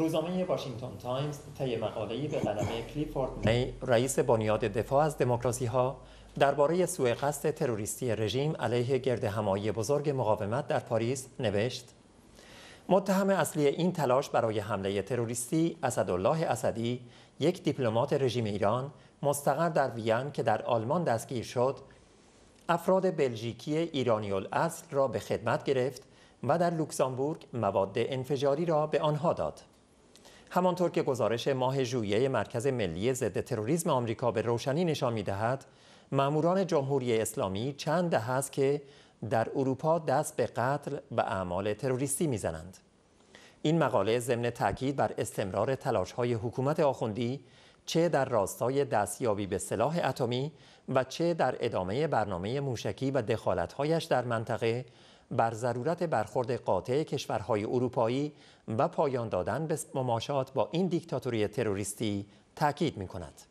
روزنامه واشنگتن تایمز طی مقاله‌ای به قلم کلیفورد رئیس بنیاد دفاع از دموکراسی ها درباره سوء قصد تروریستی رژیم علیه گرد همایی بزرگ مقاومت در پاریس نوشت متهم اصلی این تلاش برای حمله تروریستی اسدالله اسدی یک دیپلمات رژیم ایران مستقر در وین که در آلمان دستگیر شد افراد بلژیکی ایرانی الاصل را به خدمت گرفت و در لوکزامبورگ مواد انفجاری را به آنها داد همانطور که گزارش ماه ژوئیه مرکز ملی ضد تروریسم آمریکا به روشنی نشان می‌دهد، ماموران جمهوری اسلامی چند ده است که در اروپا دست به قتل و اعمال تروریستی می‌زنند. این مقاله ضمن تاکید بر استمرار تلاش حکومت آخوندی چه در راستای دستیابی به سلاح اتمی و چه در ادامه برنامه موشکی و دخالتهایش در منطقه بر ضرورت برخورد قاطع کشورهای اروپایی و پایان دادن به مماشات با این دیکتاتوری تروریستی تاکید می کند.